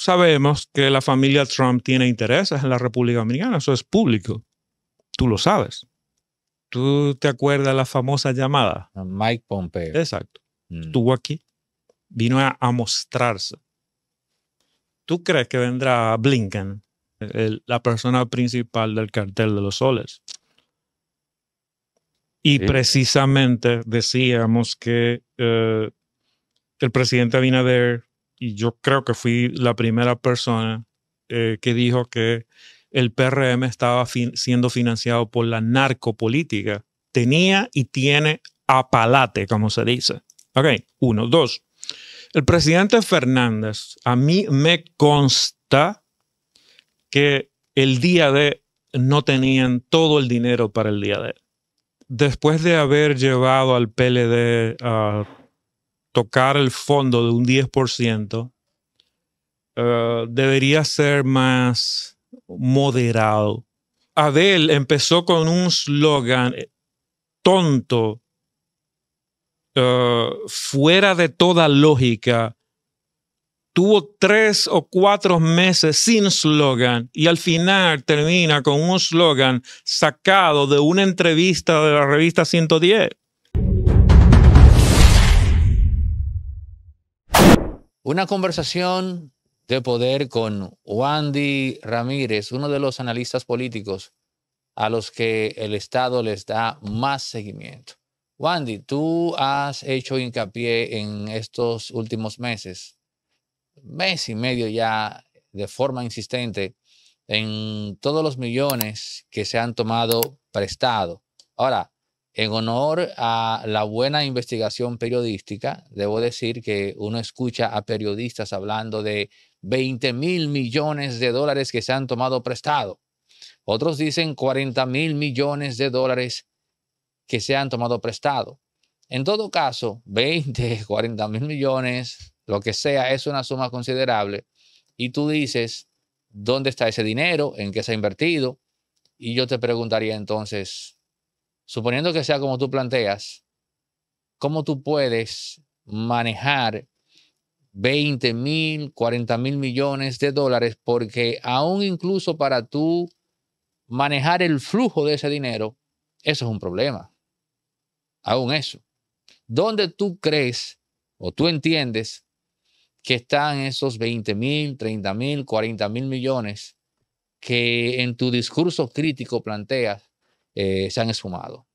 sabemos que la familia Trump tiene intereses en la República Dominicana, eso es público. Tú lo sabes. ¿Tú te acuerdas de la famosa llamada? Mike Pompeo. Exacto. Mm. Estuvo aquí, vino a, mostrarse. ¿Tú crees que vendrá Blinken, la persona principal del cartel de los soles? Y precisamente decíamos que eh, el presidente Abinader y yo creo que fui la primera persona eh, que dijo que el PRM estaba siendo financiado por la narcopolítica. Tenía y tiene apalate, como se dice. Ok, uno, dos. El presidente Fernández, a mí me consta que el día de no tenían todo el dinero para el día de. Después de haber llevado al PLD a tocar el fondo de un 10%, eh, debería ser más moderado. Adele empezó con un slogan eh, tonto, eh, fuera de toda lógica. Tuvo tres o cuatro meses sin slogan y al final termina con un slogan sacado de una entrevista de la revista 110. Una conversación de poder con Wandy Ramírez, uno de los analistas políticos a los que el Estado les da más seguimiento. Wandy, tú has hecho hincapié en estos últimos meses, mes y medio ya, de forma insistente, en todos los millones que se han tomado prestado. Ahora, en honor a la buena investigación periodística, debo decir que uno escucha a periodistas hablando de 20 mil millones de dólares que se han tomado prestado. Otros dicen 40 mil millones de dólares que se han tomado prestado. En todo caso, 20, 40 mil millones, lo que sea, es una suma considerable. Y tú dices, ¿dónde está ese dinero? ¿En qué se ha invertido? Y yo te preguntaría entonces, suponiendo que sea como tú planteas, ¿cómo tú puedes manejar 20 mil, 40 mil millones de dólares? Porque aún incluso para tú manejar el flujo de ese dinero, eso es un problema. Aún eso. ¿Dónde tú crees o tú entiendes que están esos 20 mil, 30 mil, 40 mil millones que en tu discurso crítico planteas eh, se han esfumado.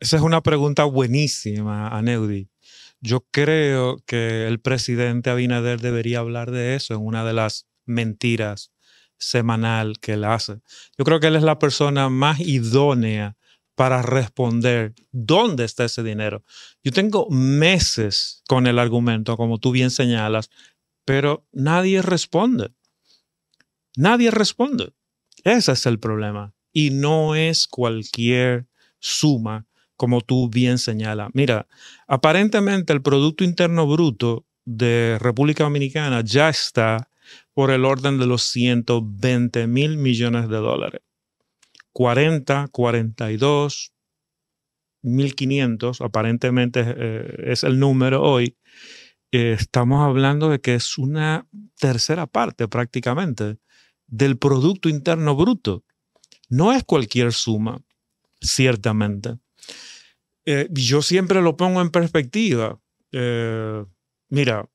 Esa es una pregunta buenísima, Aneudi. Yo creo que el presidente Abinader debería hablar de eso en una de las mentiras semanal que él hace. Yo creo que él es la persona más idónea para responder dónde está ese dinero. Yo tengo meses con el argumento, como tú bien señalas, pero nadie responde. Nadie responde. Ese es el problema. Y no es cualquier suma, como tú bien señalas. Mira, aparentemente el Producto Interno Bruto de República Dominicana ya está por el orden de los 120 mil millones de dólares. 40, 42, 1500, aparentemente eh, es el número hoy. Eh, estamos hablando de que es una tercera parte prácticamente del Producto Interno Bruto. No es cualquier suma, ciertamente. Eh, yo siempre lo pongo en perspectiva. Eh, mira,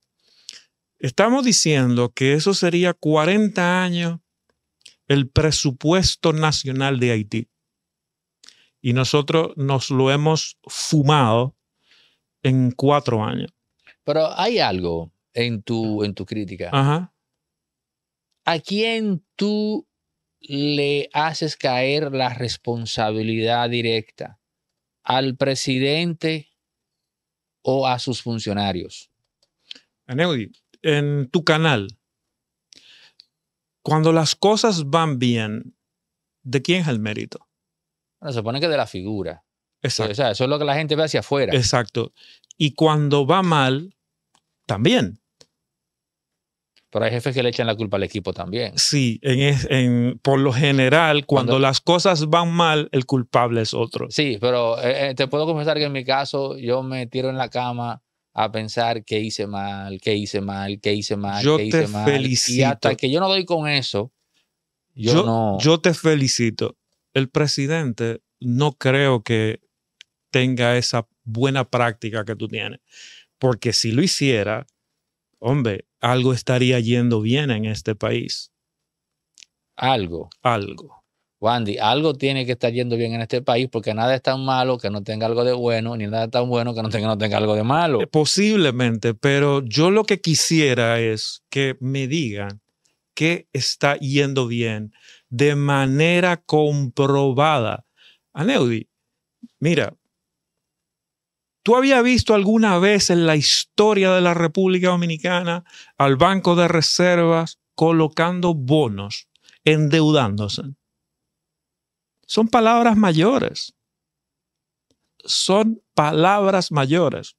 estamos diciendo que eso sería 40 años el presupuesto nacional de Haití. Y nosotros nos lo hemos fumado en cuatro años. Pero hay algo en tu, en tu crítica. Ajá. ¿A quién tú le haces caer la responsabilidad directa al presidente o a sus funcionarios. en tu canal, cuando las cosas van bien, ¿de quién es el mérito? se supone que de la figura. Exacto. eso es lo que la gente ve hacia afuera. Exacto. Y cuando va mal, también. Pero hay jefes que le echan la culpa al equipo también. Sí, en, en, por lo general, cuando, las cosas van mal, el culpable es otro. Sí, pero eh, eh, te puedo confesar que en mi caso yo me tiro en la cama a pensar qué hice mal, qué hice mal, qué hice mal, yo hice te Felicito. Y hasta que yo no doy con eso, yo no... Yo te felicito. El presidente no creo que tenga esa buena práctica que tú tienes. Porque si lo hiciera, hombre, algo estaría yendo bien en este país. Algo. Algo. Wandy, algo tiene que estar yendo bien en este país porque nada es tan malo que no tenga algo de bueno, ni nada es tan bueno que no tenga, no tenga algo de malo. Eh, posiblemente, pero yo lo que quisiera es que me digan qué está yendo bien de manera comprobada. Aneudi, mira, ¿Tú habías visto alguna vez en la historia de la República Dominicana al Banco de Reservas colocando bonos, endeudándose? Son palabras mayores. Son palabras mayores.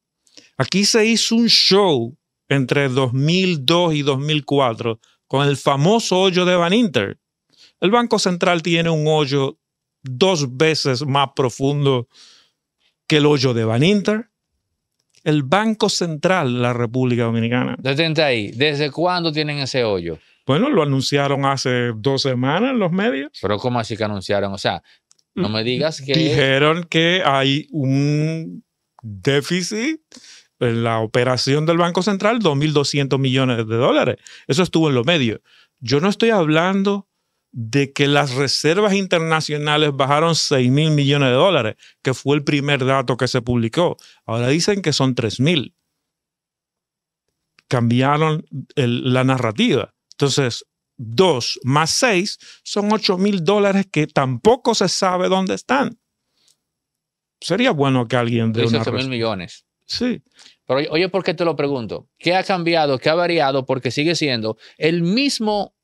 Aquí se hizo un show entre 2002 y 2004 con el famoso hoyo de Van Inter. El Banco Central tiene un hoyo dos veces más profundo que el hoyo de Baninter, el Banco Central de la República Dominicana. Detente ahí, ¿desde cuándo tienen ese hoyo? Bueno, lo anunciaron hace dos semanas en los medios. Pero ¿cómo así que anunciaron? O sea, no me digas que... Dijeron que hay un déficit en la operación del Banco Central, 2.200 millones de dólares. Eso estuvo en los medios. Yo no estoy hablando de que las reservas internacionales bajaron 6 mil millones de dólares, que fue el primer dato que se publicó. Ahora dicen que son 3 mil. Cambiaron la narrativa. Entonces, 2 más 6 son 8 mil dólares que tampoco se sabe dónde están. Sería bueno que alguien de... 8 mil millones. Sí. Pero oye, ¿por qué te lo pregunto? ¿Qué ha cambiado? ¿Qué ha variado? Porque sigue siendo el mismo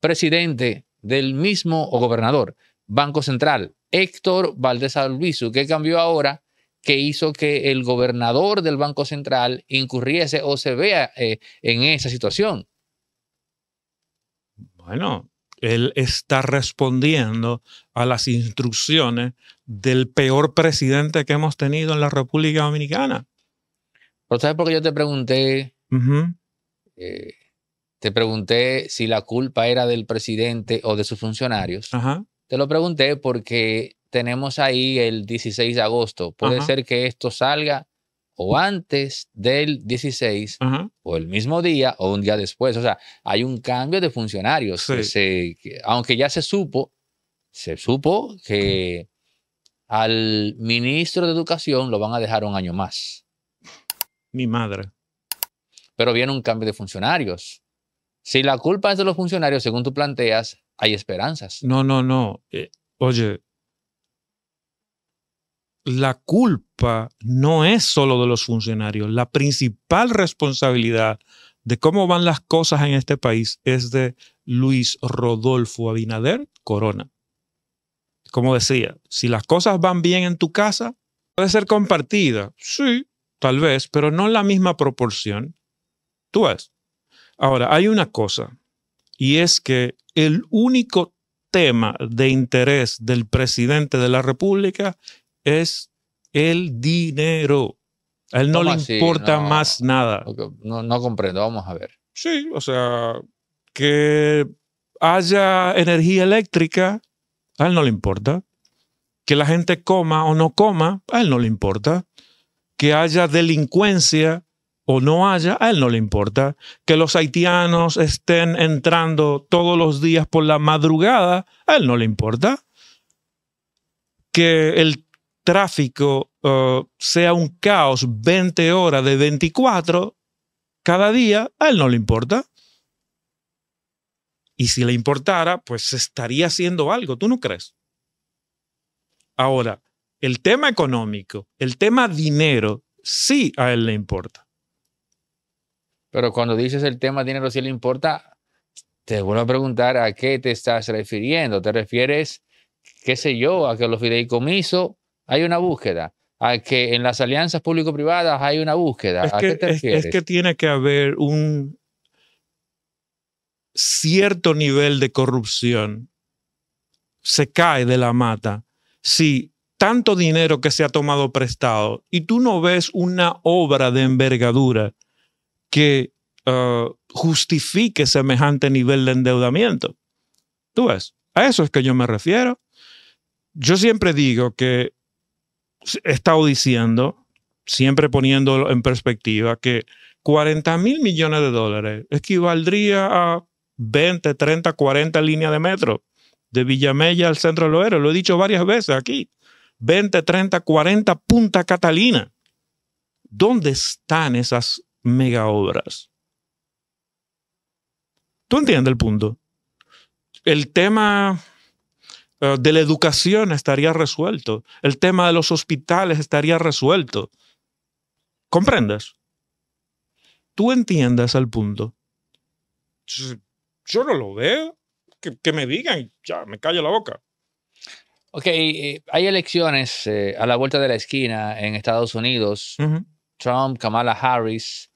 presidente del mismo gobernador, Banco Central, Héctor Valdés Albizu, que cambió ahora, que hizo que el gobernador del Banco Central incurriese o se vea eh, en esa situación. Bueno, él está respondiendo a las instrucciones del peor presidente que hemos tenido en la República Dominicana. sabes por qué yo te pregunté? Te pregunté si la culpa era del presidente o de sus funcionarios. Te lo pregunté porque tenemos ahí el 16 de agosto. Puede ser que esto salga o antes del 16 o el mismo día o un día después. O sea, hay un cambio de funcionarios. aunque ya se supo, se supo que al ministro de Educación lo van a dejar un año más. Mi madre. Pero viene un cambio de funcionarios. Si la culpa es de los funcionarios, según tú planteas, hay esperanzas. No, no, no. Eh, oye, la culpa no es solo de los funcionarios. La principal responsabilidad de cómo van las cosas en este país es de Luis Rodolfo Abinader Corona. Como decía, si las cosas van bien en tu casa, puede ser compartida. Sí, tal vez, pero no en la misma proporción. Tú ves. Ahora, hay una cosa, y es que el único tema de interés del presidente de la República es el dinero. A él no le importa más nada. No, no comprendo, vamos a ver. Sí, o sea, que haya energía eléctrica, a él no le importa. Que la gente coma o no coma, a él no le importa. Que haya delincuencia, o no haya, a él no le importa. Que los haitianos estén entrando todos los días por la madrugada, a él no le importa. Que el tráfico eh, sea un caos 20 horas de 24 cada día, a él no le importa. Y si le importara, pues estaría haciendo algo, ¿tú no crees? Ahora, el tema económico, el tema dinero, sí a él le importa. Pero cuando dices el tema dinero si le importa, te vuelvo a preguntar a qué te estás refiriendo. ¿Te refieres, qué sé yo, a que los fideicomisos hay una búsqueda? ¿A que en las alianzas público-privadas hay una búsqueda? Es Es que tiene que haber un cierto nivel de corrupción. Se cae de la mata. Si tanto dinero que se ha tomado prestado y tú no ves una obra de envergadura que eh, justifique semejante nivel de endeudamiento. Tú ves, a eso es que yo me refiero. Yo siempre digo que he estado diciendo, siempre poniéndolo en perspectiva, que 40 mil millones de dólares equivaldría a 20, 30, 40 líneas de metro de Villamella al centro de Loero. Lo he dicho varias veces aquí. 20, 30, 40 Punta Catalina. ¿Dónde están esas mega obras. ¿Tú entiendes el punto? El tema eh, de la educación estaría resuelto. El tema de los hospitales estaría resuelto. ¿Comprendes? Tú entiendas el punto. Yo no lo veo. Que, me digan, ya, me callo la boca. Ok, eh, hay elecciones eh, a la vuelta de la esquina en Estados Unidos. Trump, Kamala Harris.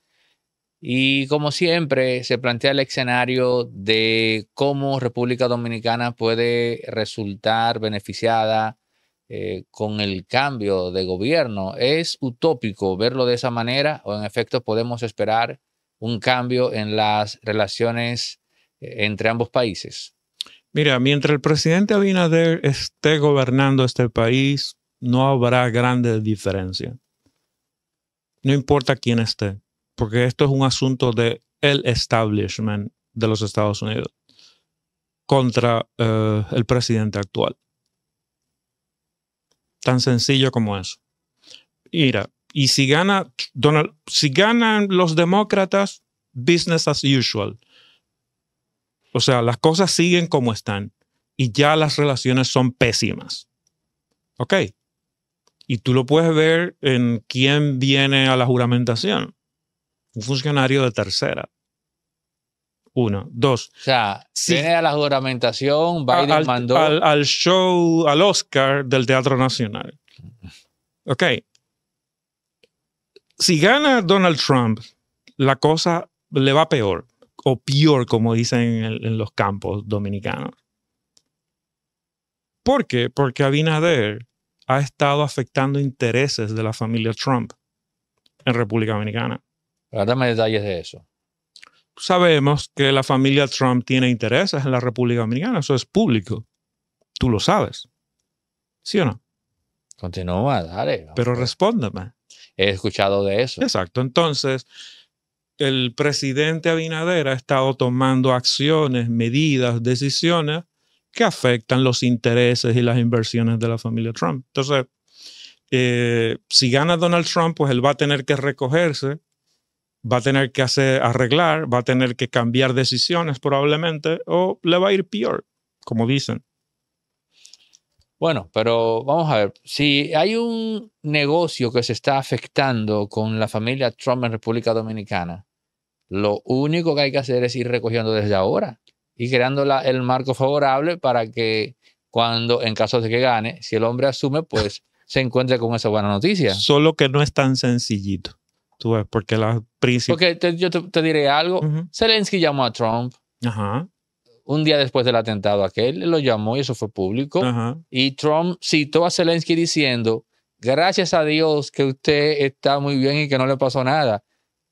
Y como siempre, se plantea el escenario de cómo República Dominicana puede resultar beneficiada eh, con el cambio de gobierno. Es utópico verlo de esa manera o en efecto podemos esperar un cambio en las relaciones eh, entre ambos países. Mira, mientras el presidente Abinader esté gobernando este país, no habrá grandes diferencias. No importa quién esté porque esto es un asunto de el establishment de los Estados Unidos contra eh, el presidente actual. Tan sencillo como eso. Mira, y si gana Donald, si ganan los demócratas, business as usual. O sea, las cosas siguen como están y ya las relaciones son pésimas. ¿Ok? Y tú lo puedes ver en quién viene a la juramentación un funcionario de tercera. Uno. Dos. O sea, a la juramentación, Biden mandó. Al, show, al Oscar del Teatro Nacional. Ok. Si gana Donald Trump, la cosa le va peor, o peor, como dicen en los campos dominicanos. ¿Por qué? Porque Abinader ha estado afectando intereses de la familia Trump en República Dominicana dame detalles de eso. Sabemos que la familia Trump tiene intereses en la República Dominicana, eso es público. Tú lo sabes. ¿Sí o no? Continúa, dale. Pero respóndeme. He escuchado de eso. Exacto. Entonces, el presidente Abinader ha estado tomando acciones, medidas, decisiones que afectan los intereses y las inversiones de la familia Trump. Entonces, eh, si gana Donald Trump, pues él va a tener que recogerse va a tener que hacer, arreglar, va a tener que cambiar decisiones probablemente o le va a ir peor, como dicen. Bueno, pero vamos a ver, si hay un negocio que se está afectando con la familia Trump en República Dominicana, lo único que hay que hacer es ir recogiendo desde ahora y creando el marco favorable para que cuando, en caso de que gane, si el hombre asume, pues se encuentre con esa buena noticia. Solo que no es tan sencillito. Tú porque la principio Porque yo te, diré algo. Zelensky llamó a Trump. Un día después del atentado aquel, lo llamó y eso fue público. Y Trump citó a Zelensky diciendo: Gracias a Dios que usted está muy bien y que no le pasó nada.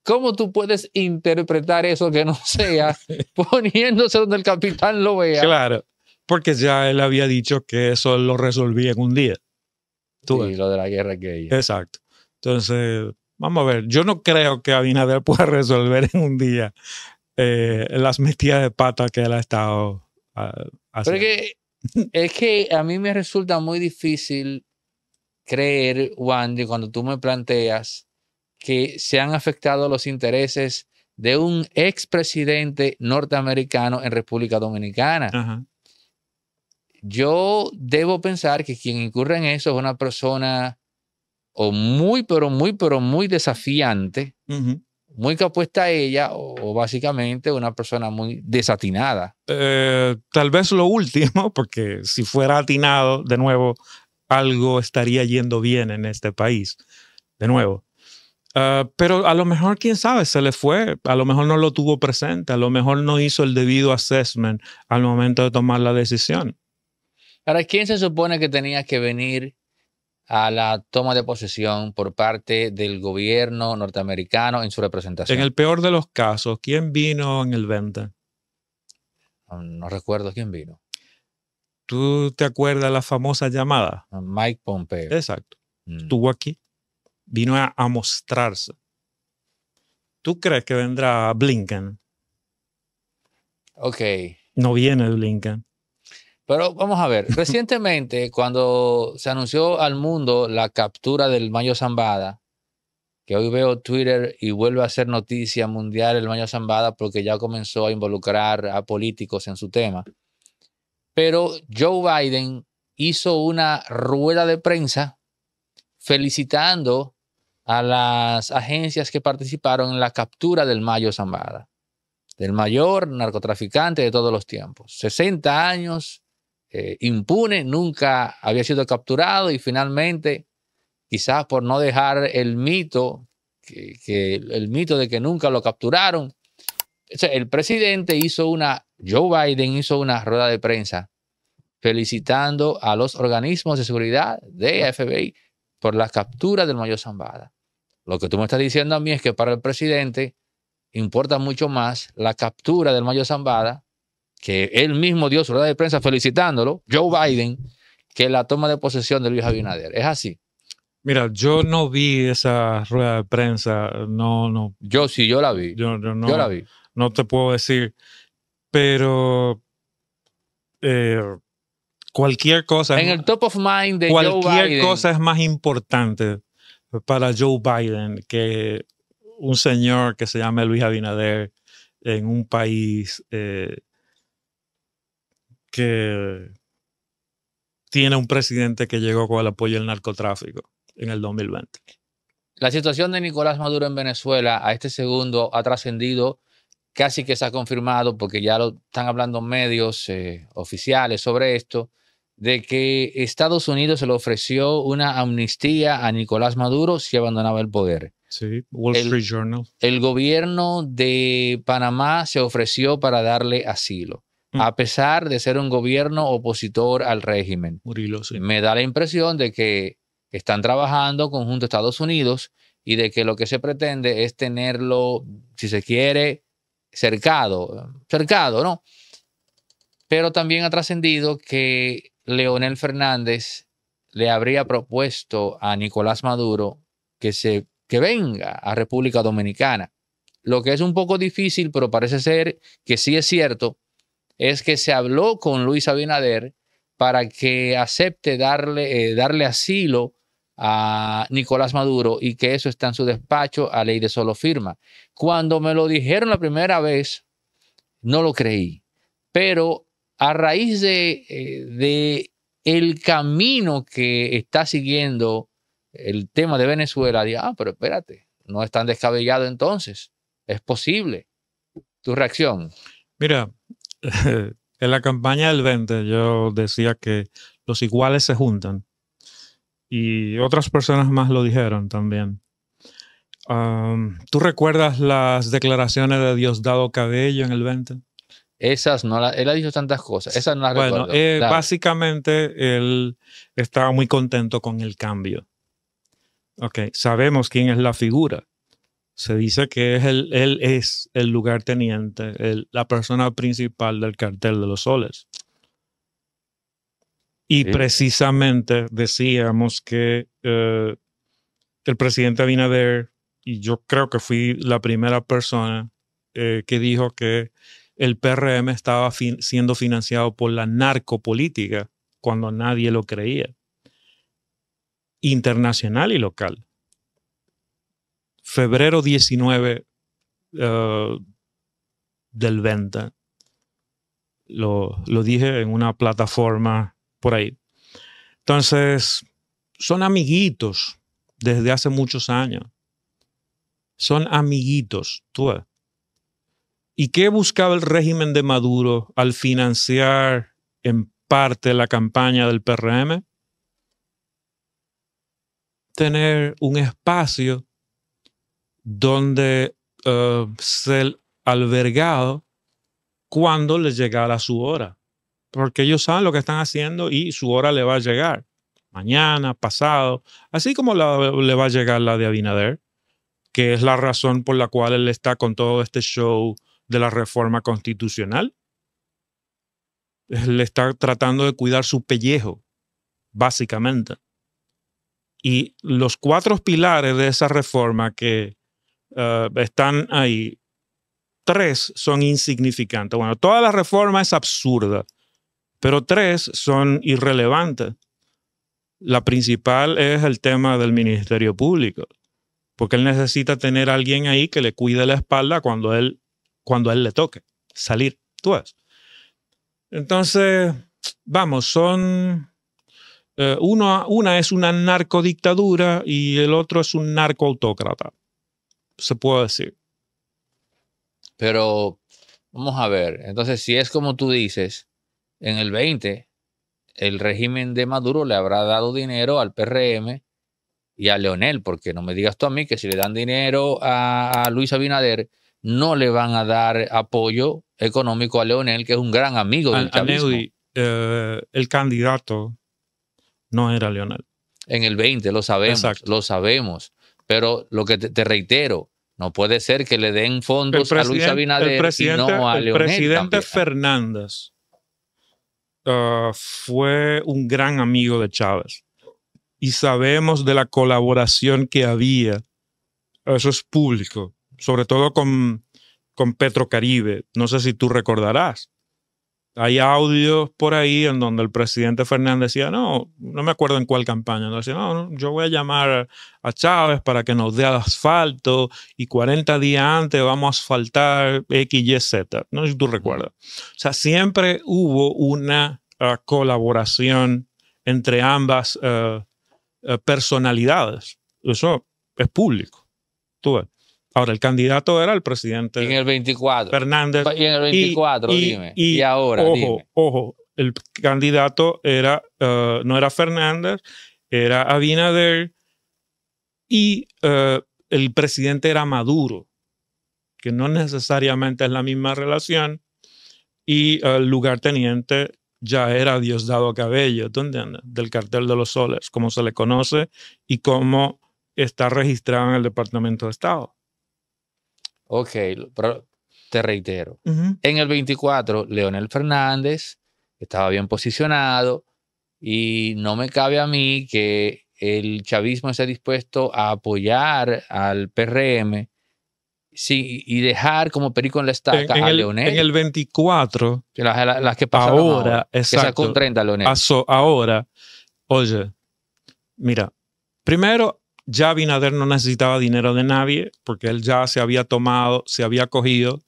¿Cómo tú puedes interpretar eso que no sea poniéndose donde el capitán lo vea? Claro, porque ya él había dicho que eso lo resolvía en un día. Tú sí, lo de la guerra que Exacto. Entonces, Vamos a ver, yo no creo que Abinader pueda resolver en un día eh, las metidas de pata que él ha estado ah, haciendo. es que a mí me resulta muy difícil creer, Wandy, cuando tú me planteas que se han afectado los intereses de un expresidente norteamericano en República Dominicana. Yo debo pensar que quien incurre en eso es una persona o muy, pero muy, pero muy desafiante, muy capuesta a ella, o, básicamente una persona muy desatinada. Eh, tal vez lo último, porque si fuera atinado, de nuevo, algo estaría yendo bien en este país, de nuevo. Ah, pero a lo mejor, quién sabe, se le fue, a lo mejor no lo tuvo presente, a lo mejor no hizo el debido assessment al momento de tomar la decisión. Ahora, ¿quién se supone que tenía que venir a la toma de posesión por parte del gobierno norteamericano en su representación. En el peor de los casos, ¿quién vino en el 20? No, recuerdo quién vino. ¿Tú te acuerdas la famosa llamada? Mike Pompeo. Exacto. Mm. Estuvo aquí, vino a, a mostrarse. ¿Tú crees que vendrá Blinken? Ok. No viene Blinken. Pero vamos a ver, recientemente cuando se anunció al mundo la captura del Mayo Zambada, que hoy veo Twitter y vuelve a ser noticia mundial el Mayo Zambada porque ya comenzó a involucrar a políticos en su tema. Pero Joe Biden hizo una rueda de prensa felicitando a las agencias que participaron en la captura del Mayo Zambada, del mayor narcotraficante de todos los tiempos. 60 años eh, impune, nunca había sido capturado y finalmente, quizás por no dejar el mito, que, el mito de que nunca lo capturaron, el presidente hizo una, Joe Biden hizo una rueda de prensa felicitando a los organismos de seguridad de FBI por la captura del mayor Zambada. Lo que tú me estás diciendo a mí es que para el presidente importa mucho más la captura del mayor Zambada que él mismo dio su rueda de prensa felicitándolo, Joe Biden, que la toma de posesión de Luis Abinader. Es así. Mira, yo no vi esa rueda de prensa, no, no. Yo sí, yo la vi. Yo, no, la vi. No te puedo decir, pero eh, cualquier cosa. En el top of mind de Joe Biden. cosa es más importante para Joe Biden que un señor que se llama Luis Abinader en un país eh, que tiene un presidente que llegó con el apoyo del narcotráfico en el 2020. La situación de Nicolás Maduro en Venezuela a este segundo ha trascendido, casi que se ha confirmado, porque ya lo están hablando medios eh, oficiales sobre esto, de que Estados Unidos se le ofreció una amnistía a Nicolás Maduro si abandonaba el poder. Sí, Wall Street Journal. El gobierno de Panamá se ofreció para darle asilo. Mm. a pesar de ser un gobierno opositor al régimen. Me da la impresión de que están trabajando conjunto Estados Unidos y de que lo que se pretende es tenerlo, si se quiere, cercado, cercado, ¿no? Pero también ha trascendido que Leonel Fernández le habría propuesto a Nicolás Maduro que, se, que venga a República Dominicana, lo que es un poco difícil, pero parece ser que sí es cierto es que se habló con Luis Abinader para que acepte darle, eh, darle asilo a Nicolás Maduro y que eso está en su despacho a ley de solo firma. Cuando me lo dijeron la primera vez, no lo creí, pero a raíz de, eh, el camino que está siguiendo el tema de Venezuela, dije, ah, pero espérate, no es tan descabellado entonces, es posible. Tu reacción. Mira, en la campaña del 20 yo decía que los iguales se juntan y otras personas más lo dijeron también. ¿Tú recuerdas las declaraciones de Diosdado Cabello en el 20? Esas no Él ha dicho tantas cosas. Esas no las bueno, eh, básicamente él estaba muy contento con el cambio. Ok, sabemos quién es la figura se dice que él es el lugar teniente, la persona principal del cartel de los soles. Y precisamente decíamos que eh, el presidente Abinader, y yo creo que fui la primera persona eh, que dijo que el PRM estaba siendo financiado por la narcopolítica cuando nadie lo creía, internacional y local febrero 19 eh, del 20. Lo, dije en una plataforma por ahí. Entonces, son amiguitos desde hace muchos años. Son amiguitos, tú ¿Y qué buscaba el régimen de Maduro al financiar en parte la campaña del PRM? Tener un espacio donde eh, se ser albergado cuando le llegara su hora, porque ellos saben lo que están haciendo y su hora le va a llegar, mañana, pasado, así como le va a llegar la de Abinader, que es la razón por la cual él está con todo este show de la reforma constitucional. Él está tratando de cuidar su pellejo, básicamente. Y los cuatro pilares de esa reforma que eh, están ahí, tres son insignificantes. Bueno, toda la reforma es absurda, pero tres son irrelevantes. La principal es el tema del Ministerio Público, porque él necesita tener a alguien ahí que le cuide la espalda cuando él, cuando él le toque salir. Tú Entonces, vamos, son... Eh, una es una narcodictadura y el otro es un narcoautócrata se puede decir. Pero vamos a ver, entonces si es como tú dices, en el 20 el régimen de Maduro le habrá dado dinero al PRM y a Leonel, porque no me digas tú a mí que si le dan dinero a, Luis Abinader, no le van a dar apoyo económico a Leonel, que es un gran amigo del eh, el candidato no era Leonel. En el 20, lo sabemos, lo sabemos. Pero lo que te, reitero, no puede ser que le den fondos a Luis Abinader y no a Leonel. El presidente Fernández ah, fue un gran amigo de Chávez y sabemos de la colaboración que había. Eso es público, sobre todo con, con Caribe. No sé si tú recordarás hay audios por ahí en donde el presidente Fernández decía, no, no me acuerdo en cuál campaña, no, decía, no, yo voy a llamar a Chávez para que nos dé asfalto y 40 días antes vamos a asfaltar X, Y, Z, no sé si tú recuerdas. O sea, siempre hubo una ah, colaboración entre ambas ah, ah, personalidades. Eso es público. Tú Ahora, el candidato era el presidente. Fernández. Y en el 24, y, ahora. Ojo, ojo, el candidato era, eh, no era Fernández, era Abinader y eh, el presidente era Maduro, que no necesariamente es la misma relación, y eh, el lugar lugarteniente ya era Diosdado Cabello, ¿entiendes? Del cartel de los soles, como se le conoce y como está registrado en el Departamento de Estado. Ok, pero te reitero. En el 24, Leonel Fernández estaba bien posicionado y no me cabe a mí que el chavismo esté dispuesto a apoyar al PRM sí, y dejar como perico en la estaca a Leonel. En el 24. Las, que pasaron ahora, exacto, Pasó ahora. Oye, mira, primero ya Binader no necesitaba dinero de nadie porque él ya se había tomado, se había cogido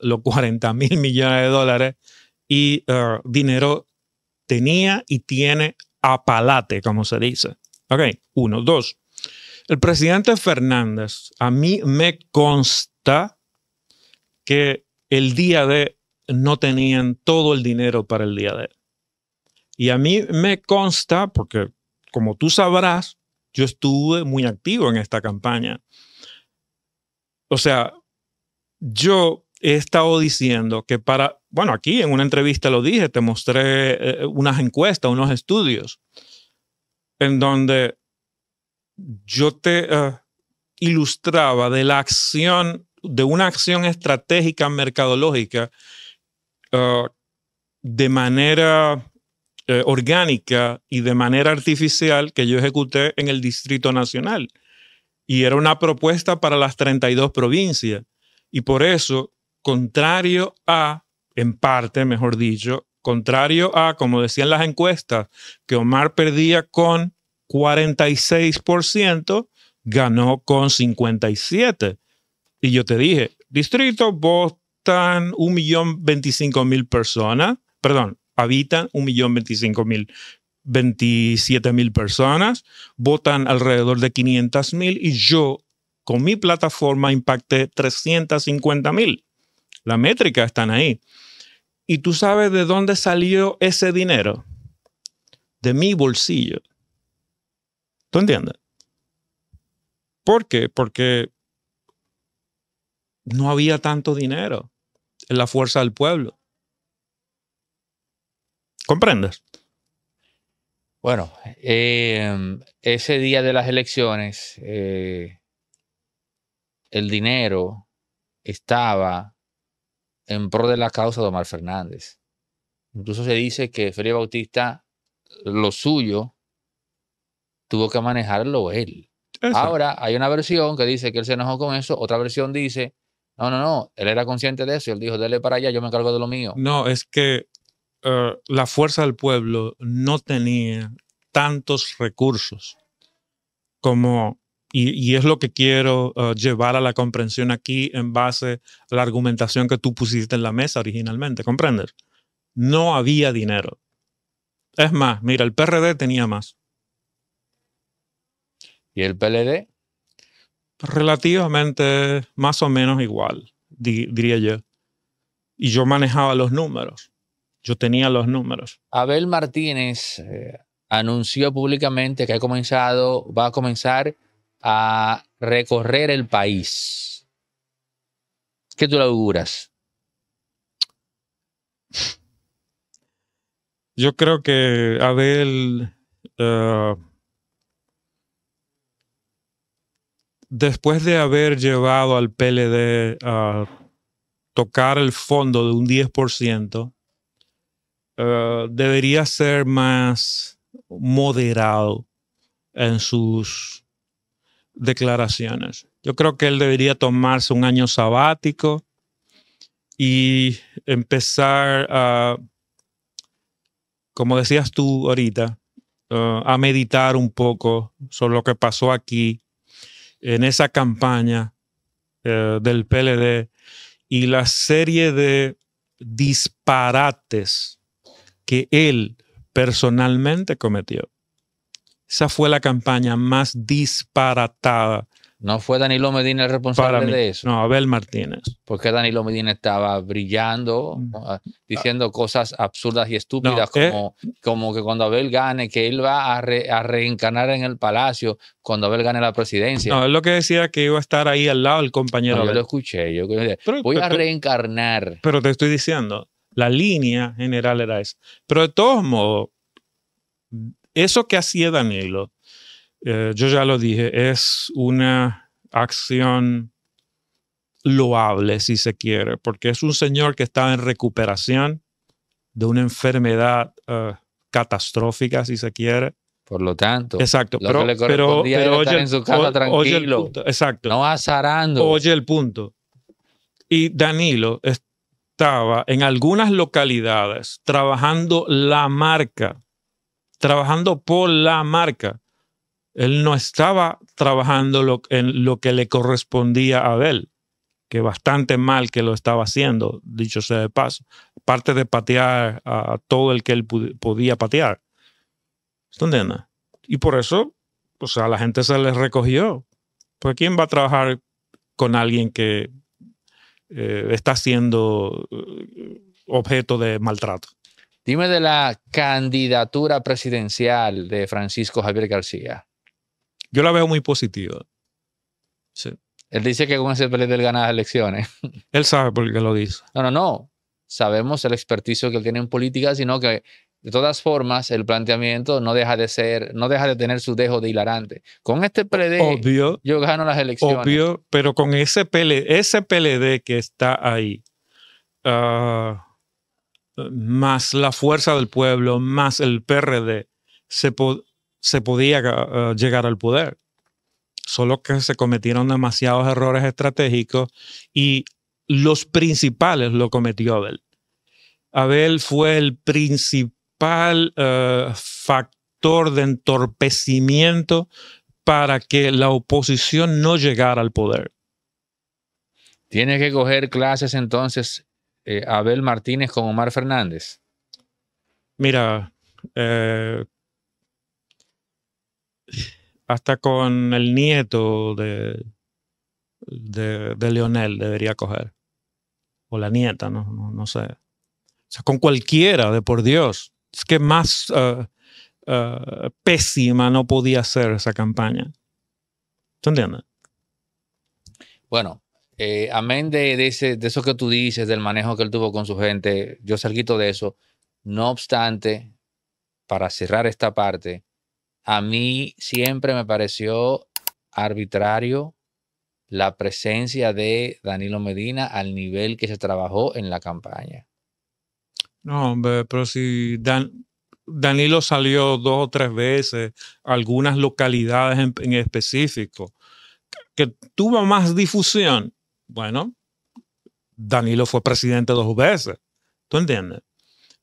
los 40 mil millones de dólares y uh, dinero tenía y tiene a palate, como se dice. Ok, uno, dos. El presidente Fernández, a mí me consta que el día de no tenían todo el dinero para el día de. Y a mí me consta, porque como tú sabrás, yo estuve muy activo en esta campaña. O sea, yo he estado diciendo que para, bueno, aquí en una entrevista lo dije, te mostré eh, unas encuestas, unos estudios, en donde yo te eh, ilustraba de la acción, de una acción estratégica mercadológica eh, de manera eh, orgánica y de manera artificial que yo ejecuté en el Distrito Nacional. Y era una propuesta para las 32 provincias. Y por eso, contrario a, en parte, mejor dicho, contrario a, como decían las encuestas, que Omar perdía con 46%, ganó con 57%. Y yo te dije, distrito, votan 1.025.000 personas, perdón, Habitan un millón 27 mil personas, votan alrededor de 500 mil y yo con mi plataforma impacté 350 mil. La métrica están ahí. ¿Y tú sabes de dónde salió ese dinero? De mi bolsillo. ¿Tú entiendes? ¿Por qué? Porque no había tanto dinero en la fuerza del pueblo. ¿Comprendes? Bueno, eh, ese día de las elecciones, eh, el dinero estaba en pro de la causa de Omar Fernández. Incluso se dice que Felipe Bautista, lo suyo, tuvo que manejarlo él. Ahora, hay una versión que dice que él se enojó con eso, otra versión dice, no, no, no, él era consciente de eso, él dijo, dele para allá, yo me encargo de lo mío. No, es que eh, la fuerza del pueblo no tenía tantos recursos como, y, es lo que quiero eh, llevar a la comprensión aquí en base a la argumentación que tú pusiste en la mesa originalmente, ¿comprender? No había dinero. Es más, mira, el PRD tenía más. ¿Y el PLD? Relativamente más o menos igual, diría yo. Y yo manejaba los números. Yo tenía los números. Abel Martínez eh, anunció públicamente que ha comenzado, va a comenzar a recorrer el país. ¿Qué tú lo auguras? Yo creo que Abel eh, después de haber llevado al PLD a tocar el fondo de un 10%, eh, debería ser más moderado en sus declaraciones. Yo creo que él debería tomarse un año sabático y empezar a, como decías tú ahorita, eh, a meditar un poco sobre lo que pasó aquí en esa campaña eh, del PLD y la serie de disparates que él personalmente cometió. Esa fue la campaña más disparatada. No fue Danilo Medina el responsable de eso. No, Abel Martínez. Porque Danilo Medina estaba brillando, mm. ah, diciendo cosas absurdas y estúpidas, eh. como, como que cuando Abel gane, que él va a, reencarnar en el palacio cuando Abel gane la presidencia. No, es lo que decía que iba a estar ahí al lado del compañero. No, yo lo escuché, yo pero, voy a reencarnar. Pero te estoy diciendo, la línea general era esa. Pero de todos modos, eso que hacía Danilo, eh, yo ya lo dije, es una acción loable, si se quiere, porque es un señor que estaba en recuperación de una enfermedad eh, catastrófica, si se quiere. Por lo tanto, exacto, pero, pero, Oye el punto, Oye el punto. Y Danilo es, estaba en algunas localidades trabajando la marca, trabajando por la marca. Él no estaba trabajando en lo que le correspondía a él, que bastante mal que lo estaba haciendo, dicho sea de paso, parte de patear a todo el que él podía patear. nada Y por eso, o sea, a la gente se les recogió. por pues, ¿quién va a trabajar con alguien que eh, está siendo eh, objeto de maltrato. Dime de la candidatura presidencial de Francisco Javier García. Yo la veo muy positiva. Él dice que con ese PLD él gana las elecciones. Él sabe por qué lo dice. No, no, no. Sabemos el experticio que él tiene en política, sino que de todas formas, el planteamiento no deja de ser, no deja de tener su dejo de hilarante. Con este PLD, yo gano las elecciones. Obvio, pero con ese PLD, ese que está ahí, ah, más la fuerza del pueblo, más el PRD, se, se podía ah, ah, llegar al poder. Solo que se cometieron demasiados errores estratégicos y los principales lo cometió Abel. Abel fue el principal eh, factor de entorpecimiento para que la oposición no llegara al poder. Tiene que coger clases entonces eh, Abel Martínez con Omar Fernández. Mira, eh, hasta con el nieto de, de, Leonel debería coger. O la nieta, no, no, no sé. O sea, con cualquiera, de por Dios es que más eh, eh, pésima no podía ser esa campaña. ¿Tú entiendes? Bueno, eh, amén de, de, eso que tú dices, del manejo que él tuvo con su gente, yo salguito de eso. No obstante, para cerrar esta parte, a mí siempre me pareció arbitrario la presencia de Danilo Medina al nivel que se trabajó en la campaña. No, hombre, pero si Danilo salió dos o tres veces, algunas localidades en, específico, que tuvo más difusión, bueno, Danilo fue presidente dos veces, ¿tú entiendes?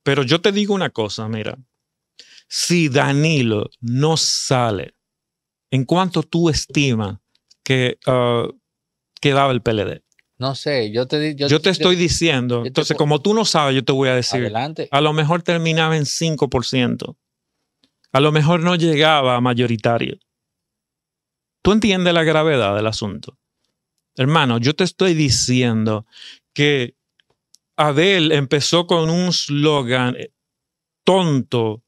Pero yo te digo una cosa, mira, si Danilo no sale, ¿en cuánto tú estimas que uh, ah, quedaba el PLD? No sé, yo te, yo, te estoy diciendo. entonces, como tú no sabes, yo te voy a decir. Adelante. A lo mejor terminaba en 5%. A lo mejor no llegaba a mayoritario. ¿Tú entiendes la gravedad del asunto? Hermano, yo te estoy diciendo que Abel empezó con un slogan eh, tonto,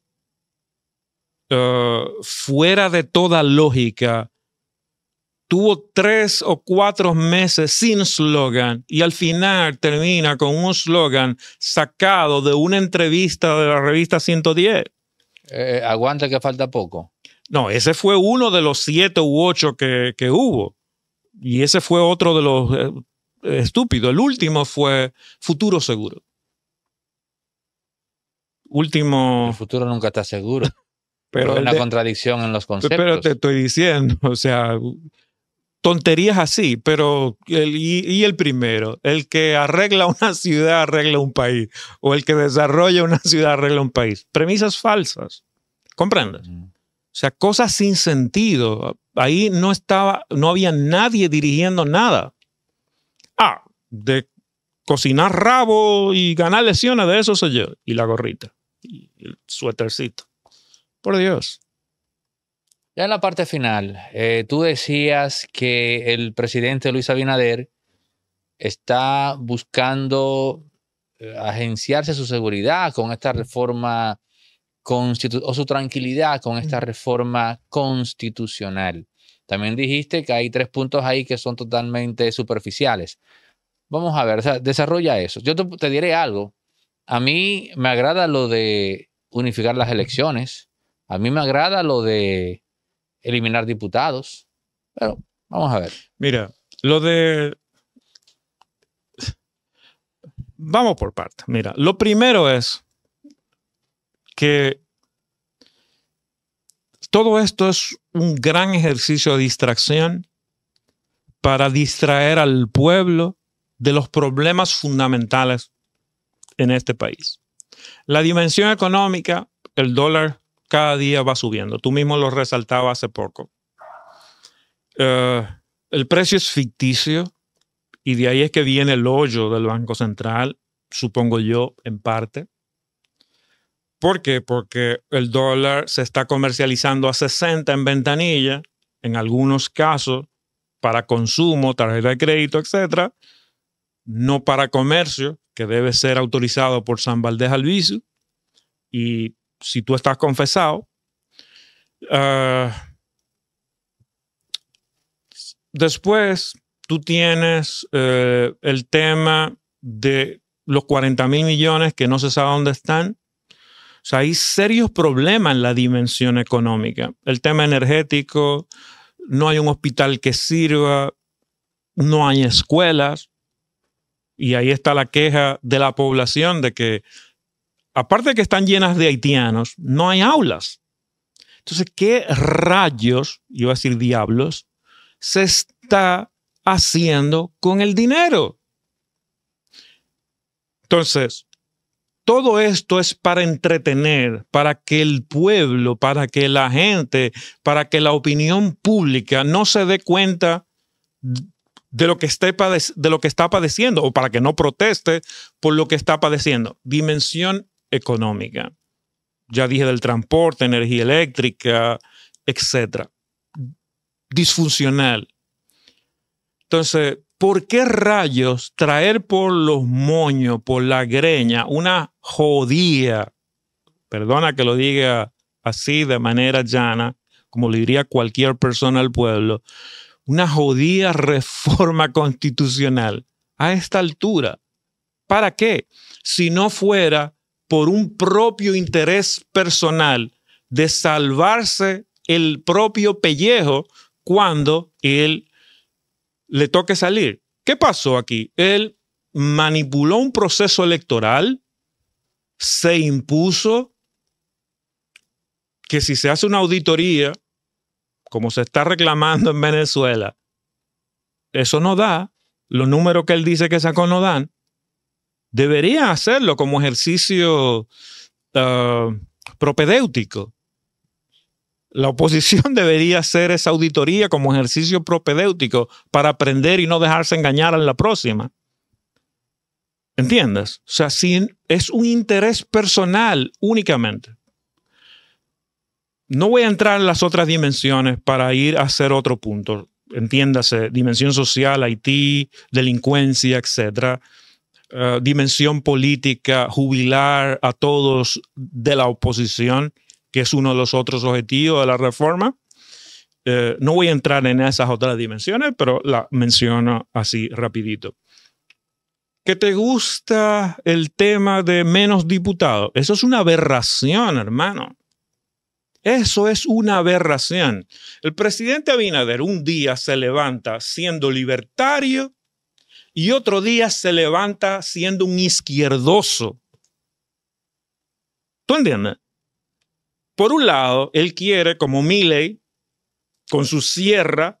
eh, fuera de toda lógica, tuvo tres o cuatro meses sin slogan y al final termina con un slogan sacado de una entrevista de la revista 110. Eh, eh, aguanta que falta poco. No, ese fue uno de los siete u ocho que, hubo. Y ese fue otro de los eh, estúpidos. El último fue Futuro Seguro. Último. El futuro nunca está seguro. Pero una contradicción en los conceptos. Pero te estoy diciendo, o sea, tonterías así, pero y, el primero, el que arregla una ciudad arregla un país, o el que desarrolla una ciudad arregla un país. Premisas falsas, ¿comprendes? O sea, cosas sin sentido. Ahí no estaba, no había nadie dirigiendo nada. Ah, de cocinar rabo y ganar lesiones, de eso soy yo. Y la gorrita, y el suétercito. Por Dios. Ya en la parte final, eh, tú decías que el presidente Luis Abinader está buscando eh, agenciarse su seguridad con esta reforma o su tranquilidad con esta reforma constitucional. También dijiste que hay tres puntos ahí que son totalmente superficiales. Vamos a ver, desarrolla eso. Yo te, diré algo. A mí me agrada lo de unificar las elecciones. A mí me agrada lo de eliminar diputados. Pero vamos a ver. Mira, lo de... Vamos por partes. Mira, lo primero es que todo esto es un gran ejercicio de distracción para distraer al pueblo de los problemas fundamentales en este país. La dimensión económica, el dólar cada día va subiendo. Tú mismo lo resaltaba hace poco. Eh, el precio es ficticio y de ahí es que viene el hoyo del Banco Central, supongo yo, en parte. ¿Por qué? Porque el dólar se está comercializando a 60 en ventanilla, en algunos casos, para consumo, tarjeta de crédito, etcétera, no para comercio, que debe ser autorizado por San Valdés Albizu, y si tú estás confesado, eh, después tú tienes eh, el tema de los 40 mil millones que no se sabe dónde están. O sea, hay serios problemas en la dimensión económica. El tema energético, no hay un hospital que sirva, no hay escuelas. Y ahí está la queja de la población de que aparte de que están llenas de haitianos, no hay aulas. Entonces, ¿qué rayos, iba a decir diablos, se está haciendo con el dinero? Entonces, todo esto es para entretener, para que el pueblo, para que la gente, para que la opinión pública no se dé cuenta de lo que, de lo que está padeciendo o para que no proteste por lo que está padeciendo. Dimensión económica. Ya dije del transporte, energía eléctrica, etc. Disfuncional. Entonces, ¿por qué rayos traer por los moños, por la greña, una jodía? Perdona que lo diga así de manera llana, como le diría cualquier persona al pueblo, una jodida reforma constitucional a esta altura. ¿Para qué? Si no fuera por un propio interés personal de salvarse el propio pellejo cuando él le toque salir. ¿Qué pasó aquí? Él manipuló un proceso electoral, se impuso que si se hace una auditoría, como se está reclamando en Venezuela, eso no da, los números que él dice que sacó no dan, Debería hacerlo como ejercicio ah, propedéutico. La oposición debería hacer esa auditoría como ejercicio propedéutico para aprender y no dejarse engañar en la próxima. ¿Entiendes? O sea, es un interés personal únicamente. No voy a entrar en las otras dimensiones para ir a hacer otro punto. Entiéndase, dimensión social, Haití, delincuencia, etcétera eh, dimensión política, jubilar a todos de la oposición, que es uno de los otros objetivos de la reforma. Eh, no voy a entrar en esas otras dimensiones, pero la menciono así rapidito. ¿Que te gusta el tema de menos diputados? Eso es una aberración, hermano. Eso es una aberración. El presidente Abinader un día se levanta siendo libertario y otro día se levanta siendo un izquierdoso. ¿Tú entiendes? Por un lado, él quiere, como Milley, con su sierra,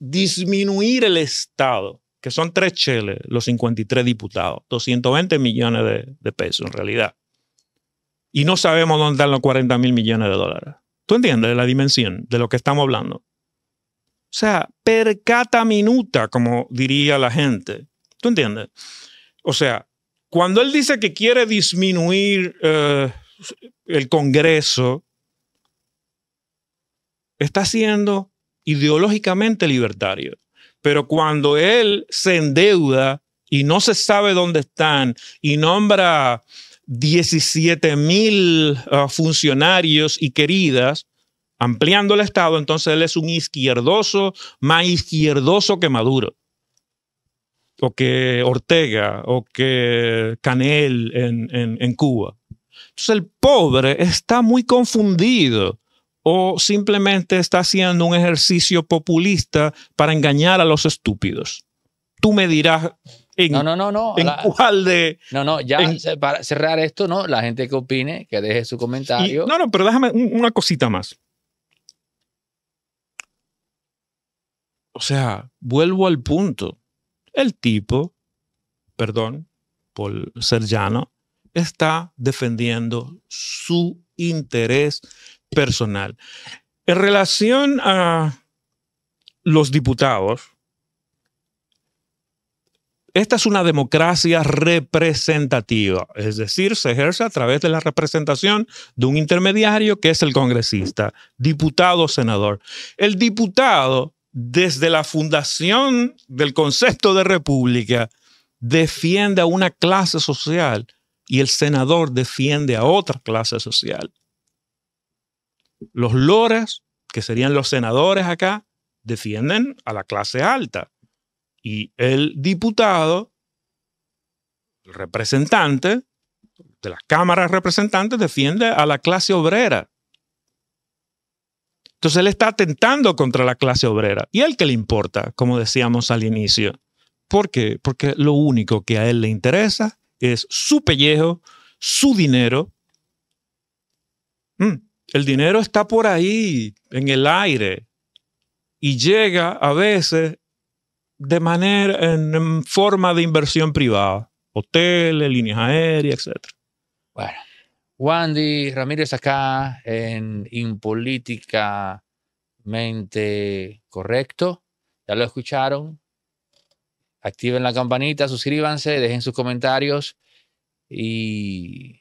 disminuir el Estado, que son tres cheles, los 53 diputados, 220 millones de, de pesos en realidad. Y no sabemos dónde están los 40 mil millones de dólares. ¿Tú entiendes la dimensión de lo que estamos hablando? O sea, per minuta, como diría la gente. ¿Tú entiendes? O sea, cuando él dice que quiere disminuir eh, el Congreso, está siendo ideológicamente libertario. Pero cuando él se endeuda y no se sabe dónde están y nombra 17 mil ah, funcionarios y queridas, ampliando el Estado, entonces él es un izquierdoso, más izquierdoso que Maduro, o que Ortega, o que Canel en, Cuba. Entonces el pobre está muy confundido o simplemente está haciendo un ejercicio populista para engañar a los estúpidos. Tú me dirás en, no, no, no, no. de. No, no, ya para cerrar esto, ¿no? La gente que opine, que deje su comentario. no, no, pero déjame una cosita más. O sea, vuelvo al punto. El tipo, perdón por ser llano, está defendiendo su interés personal. En relación a los diputados, esta es una democracia representativa, es decir, se ejerce a través de la representación de un intermediario que es el congresista, diputado o senador. El diputado desde la fundación del concepto de república, defiende a una clase social y el senador defiende a otra clase social. Los lores, que serían los senadores acá, defienden a la clase alta y el diputado, el representante de las cámaras representantes, defiende a la clase obrera. Entonces él está atentando contra la clase obrera. ¿Y a él qué le importa? Como decíamos al inicio. ¿Por qué? Porque lo único que a él le interesa es su pellejo, su dinero. Mm, el dinero está por ahí, en el aire, y llega a veces de manera, en, en forma de inversión privada, hoteles, líneas aéreas, etc. Bueno. Wandy Ramírez acá en Impolíticamente Correcto. Ya lo escucharon. Activen la campanita, suscríbanse, dejen sus comentarios y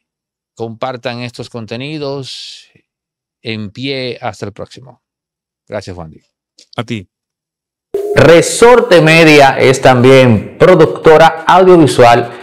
compartan estos contenidos en pie hasta el próximo. Gracias, Wandy. A ti. Resorte Media es también productora audiovisual